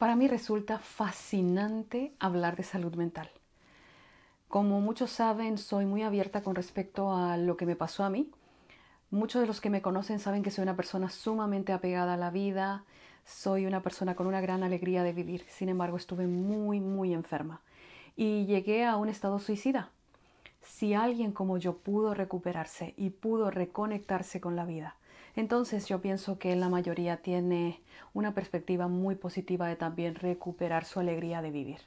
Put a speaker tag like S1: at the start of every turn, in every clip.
S1: Para mí resulta fascinante hablar de salud mental. Como muchos saben, soy muy abierta con respecto a lo que me pasó a mí. Muchos de los que me conocen saben que soy una persona sumamente apegada a la vida, soy una persona con una gran alegría de vivir. Sin embargo, estuve muy, muy enferma y llegué a un estado suicida. Si alguien como yo pudo recuperarse y pudo reconectarse con la vida, entonces yo pienso que la mayoría tiene una perspectiva muy positiva de también recuperar su alegría de vivir.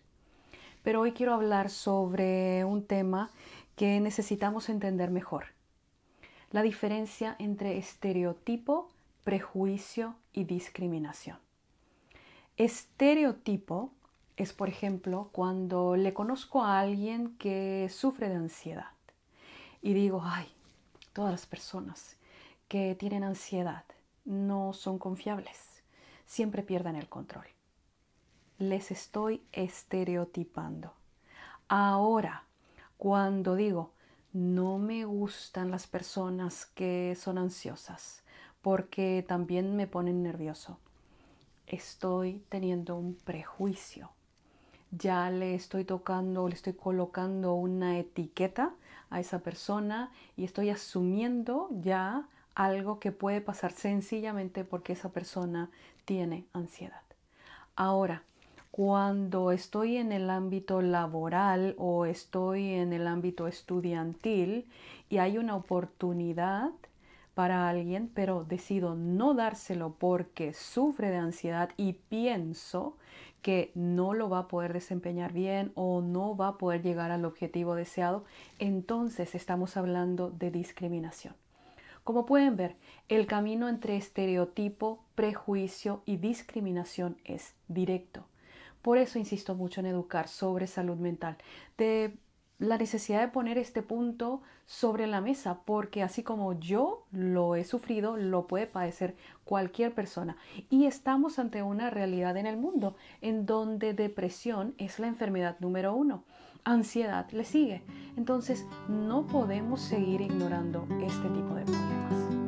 S1: Pero hoy quiero hablar sobre un tema que necesitamos entender mejor. La diferencia entre estereotipo, prejuicio y discriminación. Estereotipo es, por ejemplo, cuando le conozco a alguien que sufre de ansiedad y digo, ay, todas las personas que tienen ansiedad no son confiables, siempre pierden el control. Les estoy estereotipando. Ahora, cuando digo, no me gustan las personas que son ansiosas, porque también me ponen nervioso. Estoy teniendo un prejuicio. Ya le estoy tocando, le estoy colocando una etiqueta a esa persona y estoy asumiendo ya algo que puede pasar sencillamente porque esa persona tiene ansiedad. Ahora, cuando estoy en el ámbito laboral o estoy en el ámbito estudiantil y hay una oportunidad para alguien, pero decido no dárselo porque sufre de ansiedad y pienso que no lo va a poder desempeñar bien o no va a poder llegar al objetivo deseado, entonces estamos hablando de discriminación. Como pueden ver, el camino entre estereotipo, prejuicio y discriminación es directo. Por eso insisto mucho en educar sobre salud mental, de la necesidad de poner este punto sobre la mesa, porque así como yo lo he sufrido, lo puede padecer cualquier persona. Y estamos ante una realidad en el mundo en donde depresión es la enfermedad número uno ansiedad le sigue. Entonces no podemos seguir ignorando este tipo de problemas.